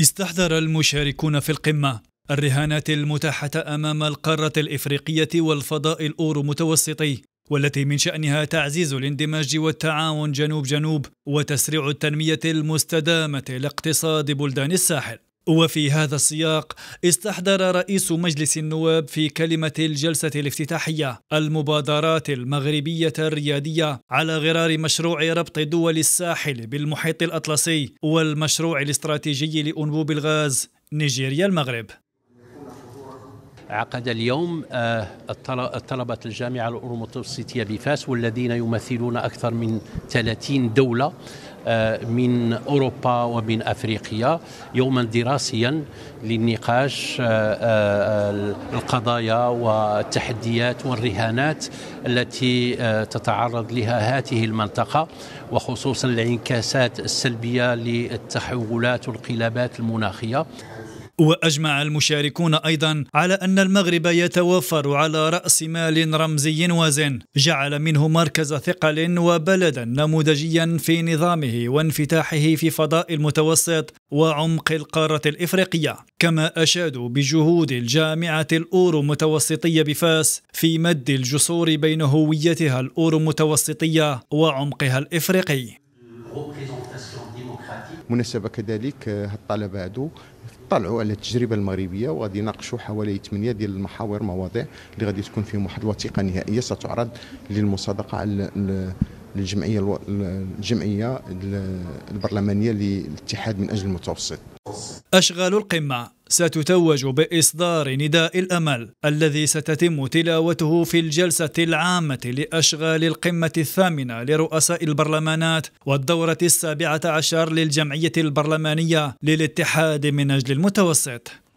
استحضر المشاركون في القمة الرهانات المتاحة أمام القارة الإفريقية والفضاء الأورو متوسطي والتي من شأنها تعزيز الاندماج والتعاون جنوب جنوب وتسريع التنمية المستدامة لاقتصاد بلدان الساحل وفي هذا السياق استحضر رئيس مجلس النواب في كلمة الجلسة الافتتاحية المبادرات المغربية الريادية على غرار مشروع ربط دول الساحل بالمحيط الأطلسي والمشروع الاستراتيجي لأنبوب الغاز نيجيريا المغرب عقد اليوم آه، طلبة الجامعة المتوسطية بفاس والذين يمثلون أكثر من 30 دولة آه، من أوروبا ومن أفريقيا يوما دراسيا للنقاش آه، القضايا والتحديات والرهانات التي تتعرض لها هذه المنطقة وخصوصا الانعكاسات السلبية للتحولات والانقلابات المناخية وأجمع المشاركون أيضا على أن المغرب يتوفر على رأس مال رمزي وازن جعل منه مركز ثقل وبلدا نموذجيا في نظامه وانفتاحه في فضاء المتوسط وعمق القارة الإفريقية كما أشادوا بجهود الجامعة الأورو متوسطية بفاس في مد الجسور بين هويتها الأورو متوسطية وعمقها الإفريقي مناسبة كذلك آه، الطلبة هادو طلعوا على التجربه المغربيه وغادي يناقشوا حوالي 8 ديال المحاور مواضيع اللي غادي تكون فيهم واحد الوثيقه نهائيه ستعرض للمصادقه على الجمعيه الجمعيه البرلمانيه للاتحاد من اجل المتوسط اشغال القمه ستتوج بإصدار نداء الأمل الذي ستتم تلاوته في الجلسة العامة لأشغال القمة الثامنة لرؤساء البرلمانات والدورة السابعة عشر للجمعية البرلمانية للاتحاد من أجل المتوسط